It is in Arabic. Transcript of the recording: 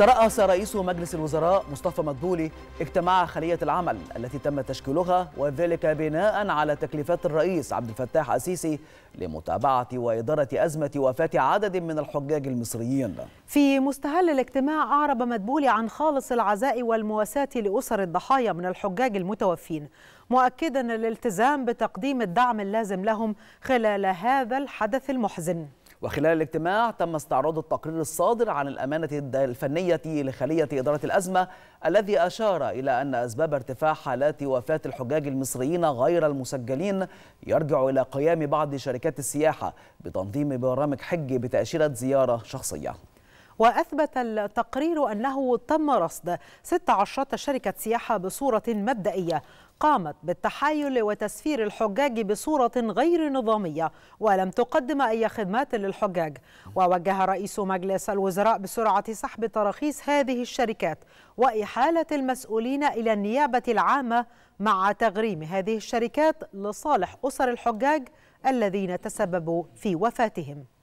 ترأس رئيس مجلس الوزراء مصطفى مدبولي اجتماع خلية العمل التي تم تشكيلها وذلك بناء على تكليفات الرئيس عبد الفتاح السيسي لمتابعة وإدارة أزمة وفاة عدد من الحجاج المصريين في مستهل الاجتماع أعرب مدبولي عن خالص العزاء والمواساة لأسر الضحايا من الحجاج المتوفين مؤكدا الالتزام بتقديم الدعم اللازم لهم خلال هذا الحدث المحزن وخلال الاجتماع تم استعراض التقرير الصادر عن الأمانة الفنية لخلية إدارة الأزمة الذي أشار إلى أن أسباب ارتفاع حالات وفاة الحجاج المصريين غير المسجلين يرجع إلى قيام بعض شركات السياحة بتنظيم برامج حج بتأشيرة زيارة شخصية وأثبت التقرير أنه تم رصد 16 شركة سياحة بصورة مبدئية قامت بالتحايل وتسفير الحجاج بصورة غير نظامية ولم تقدم أي خدمات للحجاج ووجه رئيس مجلس الوزراء بسرعة سحب تراخيص هذه الشركات وإحالة المسؤولين إلى النيابة العامة مع تغريم هذه الشركات لصالح أسر الحجاج الذين تسببوا في وفاتهم